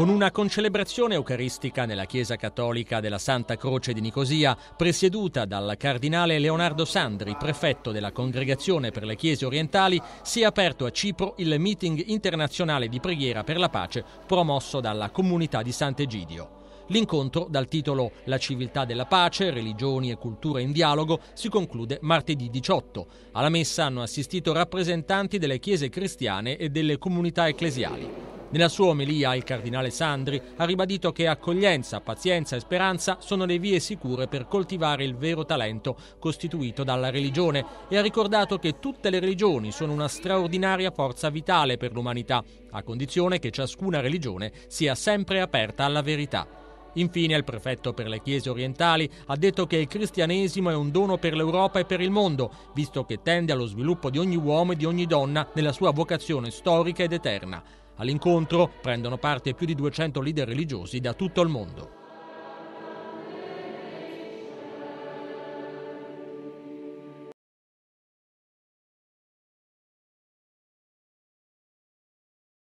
Con una concelebrazione eucaristica nella Chiesa Cattolica della Santa Croce di Nicosia, presieduta dal cardinale Leonardo Sandri, prefetto della Congregazione per le Chiese Orientali, si è aperto a Cipro il meeting internazionale di preghiera per la pace promosso dalla comunità di Sant'Egidio. L'incontro, dal titolo La civiltà della pace, religioni e cultura in dialogo, si conclude martedì 18. Alla messa hanno assistito rappresentanti delle chiese cristiane e delle comunità ecclesiali. Nella sua omelia il cardinale Sandri ha ribadito che accoglienza, pazienza e speranza sono le vie sicure per coltivare il vero talento costituito dalla religione e ha ricordato che tutte le religioni sono una straordinaria forza vitale per l'umanità, a condizione che ciascuna religione sia sempre aperta alla verità. Infine, il prefetto per le chiese orientali ha detto che il cristianesimo è un dono per l'Europa e per il mondo, visto che tende allo sviluppo di ogni uomo e di ogni donna nella sua vocazione storica ed eterna. All'incontro prendono parte più di 200 leader religiosi da tutto il mondo.